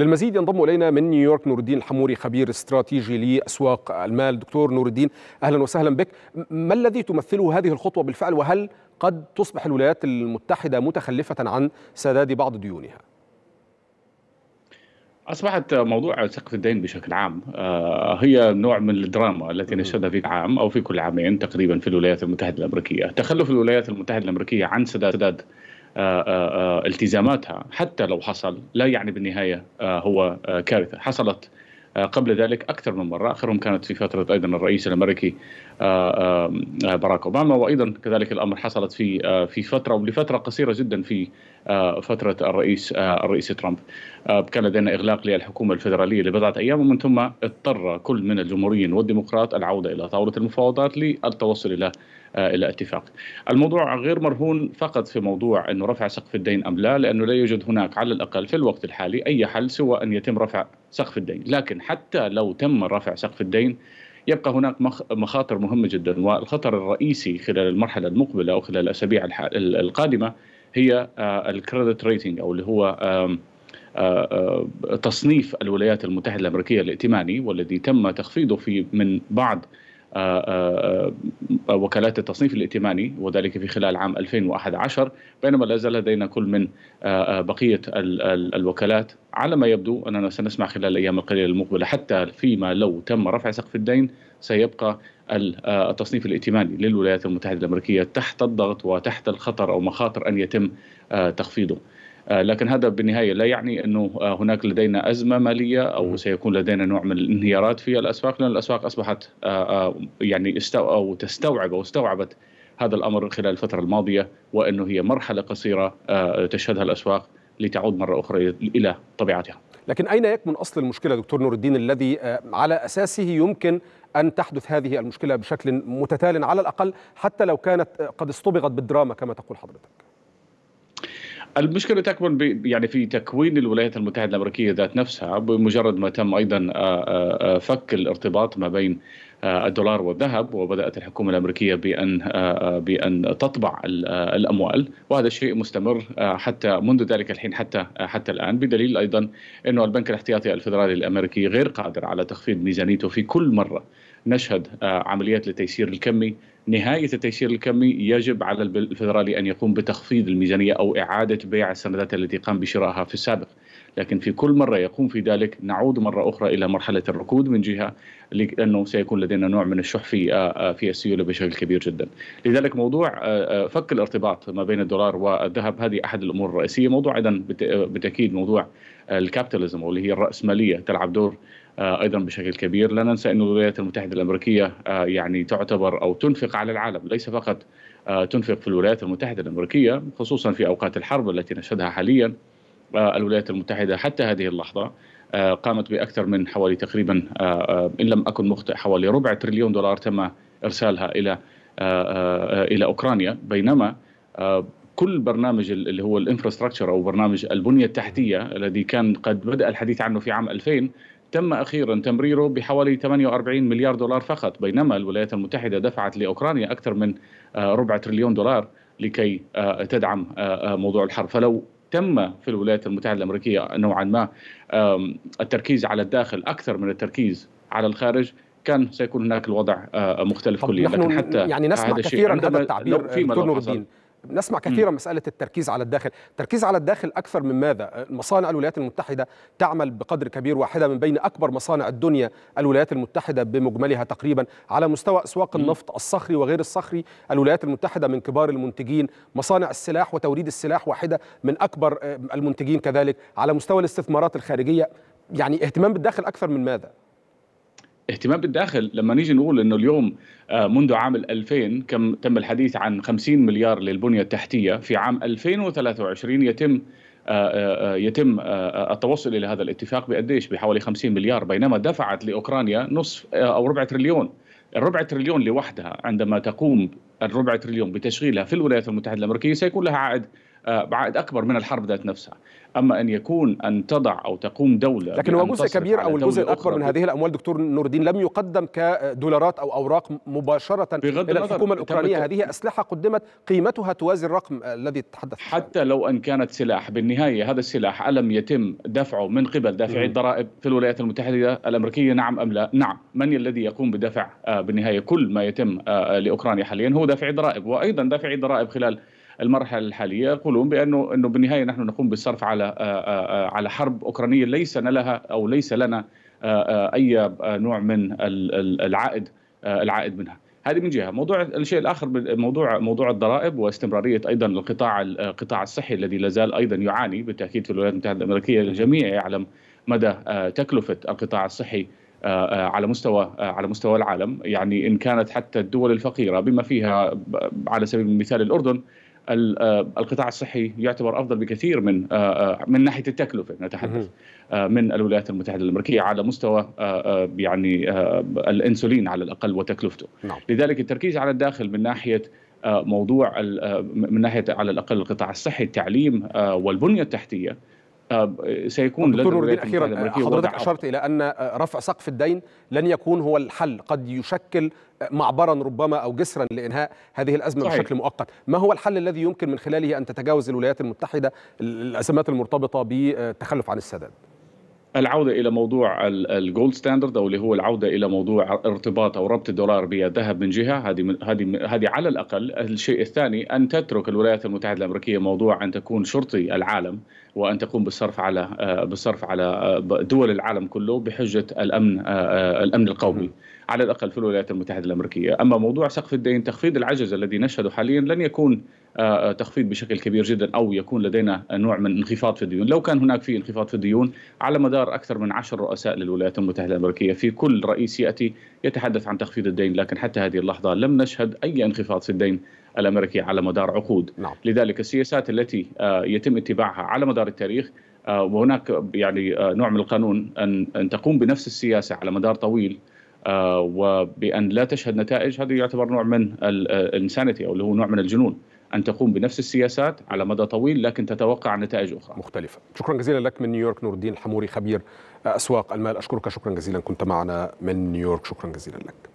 للمزيد ينضم الينا من نيويورك نور الدين الحموري خبير استراتيجي لاسواق المال دكتور نور الدين اهلا وسهلا بك ما الذي تمثله هذه الخطوه بالفعل وهل قد تصبح الولايات المتحده متخلفه عن سداد بعض ديونها أصبحت موضوع سقف الدين بشكل عام آه، هي نوع من الدراما التي نشهدها في عام أو في كل عامين تقريبا في الولايات المتحدة الأمريكية تخلف الولايات المتحدة الأمريكية عن سداد آه، آه، آه، التزاماتها حتى لو حصل لا يعني بالنهايه هو كارثه حصلت قبل ذلك اكثر من مره اخرهم كانت في فتره ايضا الرئيس الامريكي باراك اوباما وايضا كذلك الامر حصلت في في فتره ولفتره قصيره جدا في فتره الرئيس الرئيس ترامب كان لدينا اغلاق للحكومه الفدراليه لبضعه ايام ومن ثم اضطر كل من الجمهوريين والديمقراط العوده الى طاوله المفاوضات للتوصل الى آه، الى اتفاق. الموضوع غير مرهون فقط في موضوع انه رفع سقف الدين ام لا لانه لا يوجد هناك على الاقل في الوقت الحالي اي حل سوى ان يتم رفع سقف الدين، لكن حتى لو تم رفع سقف الدين يبقى هناك مخاطر مهمه جدا والخطر الرئيسي خلال المرحله المقبله او خلال الاسابيع القادمه هي آه، الكريدت ريتنج او اللي هو آه، تصنيف الولايات المتحده الامريكيه الائتماني والذي تم تخفيضه في من بعض آه، آه، آه، وكالات التصنيف الائتماني وذلك في خلال عام 2011 بينما لا زال لدينا كل من بقية الوكالات على ما يبدو أننا سنسمع خلال الأيام القليلة المقبلة حتى فيما لو تم رفع سقف الدين سيبقى التصنيف الائتماني للولايات المتحدة الأمريكية تحت الضغط وتحت الخطر أو مخاطر أن يتم تخفيضه آه، لكن هذا بالنهايه لا يعني انه آه، هناك لدينا ازمه ماليه او سيكون لدينا نوع من الانهيارات في الاسواق لان الاسواق اصبحت آه، يعني استو او تستوعب او استوعبت هذا الامر خلال الفتره الماضيه وانه هي مرحله قصيره تشهدها الاسواق لتعود مره اخرى الى طبيعتها. لكن اين يكمن اصل المشكله دكتور نور الدين الذي على اساسه يمكن ان تحدث هذه المشكله بشكل متتال على الاقل حتى لو كانت قد اصطبغت بالدراما كما تقول حضرتك؟ المشكله تكمن يعني في تكوين الولايات المتحده الامريكيه ذات نفسها بمجرد ما تم ايضا آه، آه، آه، فك الارتباط ما بين آه، الدولار والذهب وبدات الحكومه الامريكيه بان آه، آه، بان تطبع الاموال وهذا شيء مستمر حتى منذ ذلك الحين حتى حتى الان بدليل ايضا انه البنك الاحتياطي الفدرالي الامريكي غير قادر على تخفيض ميزانيته في كل مره نشهد عمليات للتيسير الكمي نهاية التيسير الكمي يجب على الفدرالي أن يقوم بتخفيض الميزانية أو إعادة بيع السندات التي قام بشرائها في السابق لكن في كل مرة يقوم في ذلك نعود مرة أخرى إلى مرحلة الركود من جهة لأنه سيكون لدينا نوع من الشح في آه، آه، في السيولة بشكل كبير جدا لذلك موضوع آه، فك الارتباط ما بين الدولار والذهب هذه أحد الأمور الرئيسية موضوع أيضا بالتأكيد موضوع الكابيتاليزم واللي هي الرأسمالية تلعب دور ايضا بشكل كبير لا ننسى ان الولايات المتحده الامريكيه يعني تعتبر او تنفق على العالم ليس فقط تنفق في الولايات المتحده الامريكيه خصوصا في اوقات الحرب التي نشهدها حاليا الولايات المتحدة حتى هذه اللحظة آه، قامت بأكثر من حوالي تقريبا آه، آه، إن لم أكن مخطئ حوالي ربع تريليون دولار تم إرسالها إلى إلى أوكرانيا بينما كل برنامج اللي هو الانفراستراكشر أو برنامج البنية التحتية الذي كان قد بدأ الحديث عنه في عام 2000 تم اخيرا تمريره بحوالي 48 مليار دولار فقط بينما الولايات المتحده دفعت لاوكرانيا اكثر من ربع تريليون دولار لكي تدعم موضوع الحرب فلو تم في الولايات المتحده الامريكيه نوعا ما التركيز على الداخل اكثر من التركيز على الخارج كان سيكون هناك الوضع آه، مختلف كليا لكن حتى يعني نسمع كثيرا هذا التعبير دكتور نور الدين نسمع كثيرا مساله التركيز على الداخل، التركيز على الداخل اكثر من ماذا؟ مصانع الولايات المتحده تعمل بقدر كبير واحده من بين اكبر مصانع الدنيا الولايات المتحده بمجملها تقريبا على مستوى اسواق النفط الصخري وغير الصخري، الولايات المتحده من كبار المنتجين، مصانع السلاح وتوريد السلاح واحده من اكبر آه، المنتجين كذلك، على مستوى الاستثمارات الخارجيه، يعني اهتمام بالداخل اكثر من ماذا؟ اهتمام بالداخل لما نيجي نقول انه اليوم آه، منذ عام 2000 كم تم الحديث عن 50 مليار للبنيه التحتيه في عام 2023 يتم آه، آه، يتم التوصل الى هذا الاتفاق بقديش بحوالي 50 مليار بينما دفعت لاوكرانيا نصف او ربع تريليون الربع تريليون لوحدها عندما تقوم الربع تريليون بتشغيلها في الولايات المتحده الامريكيه سيكون لها عائد آه، بعائد اكبر من الحرب ذات نفسها اما ان يكون ان تضع او تقوم دوله لكن هو جزء كبير او الجزء الاكبر من هذه الاموال دكتور نور الدين لم يقدم كدولارات او اوراق مباشره بغض الى الحكومه الاوكرانيه هذه اسلحه قدمت قيمتها توازي الرقم الذي تحدث حتى لو ان كانت سلاح بالنهايه هذا السلاح الم يتم دفعه من قبل دافعي الضرائب في الولايات المتحده الامريكيه نعم ام لا نعم من الذي يقوم بدفع آه، بالنهايه كل ما يتم آه، لاوكرانيا حاليا هو دافعي الضرائب وايضا دافعي الضرائب خلال المرحله الحاليه يقولون بانه انه بالنهايه نحن نقوم بالصرف على آه، آه، آه، على حرب اوكرانيه ليس لها او ليس لنا اي نوع من العائد العائد منها هذه من جهه موضوع الشيء الاخر موضوع موضوع الضرائب واستمراريه ايضا القطاع القطاع الصحي الذي لا زال ايضا يعاني بالتاكيد في الولايات المتحده الامريكيه الجميع يعلم مدى تكلفه القطاع الصحي على مستوى على مستوى العالم يعني ان كانت حتى الدول الفقيره بما فيها على سبيل المثال الاردن آه، القطاع الصحي يعتبر افضل بكثير من آه، آه، من ناحيه التكلفه نتحدث من الولايات المتحده الامريكيه على مستوى يعني الانسولين على الاقل وتكلفته نعم. لذلك التركيز على الداخل من ناحيه موضوع من ناحيه على الاقل القطاع الصحي التعليم والبنيه التحتيه سيكون دكتور نوردين اخيرا حضرتك اشرت الى ان رفع سقف الدين لن يكون هو الحل قد يشكل معبرا ربما او جسرا لانهاء هذه الازمه صحيح. بشكل مؤقت ما هو الحل الذي يمكن من خلاله ان تتجاوز الولايات المتحده الازمات المرتبطه بالتخلف عن السداد العودة إلى موضوع الجولد ستاندرد أو اللي هو العودة إلى موضوع ارتباط أو ربط الدولار بالذهب من جهة هذه هذه هذه على الأقل الشيء الثاني أن تترك الولايات المتحدة الأمريكية موضوع أن تكون شرطي العالم وأن تقوم بالصرف على بالصرف على دول العالم كله بحجة الأمن آه، آه، الأمن القومي على الاقل في الولايات المتحده الامريكيه، اما موضوع سقف الدين تخفيض العجز الذي نشهده حاليا لن يكون آه، آه، تخفيض بشكل كبير جدا او يكون لدينا نوع من انخفاض في الديون، لو كان هناك في انخفاض في الديون على مدار اكثر من عشر رؤساء للولايات المتحده الامريكيه، في كل رئيس ياتي يتحدث عن تخفيض الدين، لكن حتى هذه اللحظه لم نشهد اي انخفاض في الدين الامريكي على مدار عقود، نعم. لذلك السياسات التي آه، يتم اتباعها على مدار التاريخ وهناك يعني نوع من القانون ان ان تقوم بنفس السياسه على مدار طويل آه، وبان لا تشهد نتائج هذا يعتبر نوع من آه، الانسانيتي او اللي هو نوع من الجنون ان تقوم بنفس السياسات على مدى طويل لكن تتوقع نتائج اخرى مختلفه شكرا جزيلا لك من نيويورك نور الدين الحموري خبير آه، اسواق المال اشكرك شكرا جزيلا كنت معنا من نيويورك شكرا جزيلا لك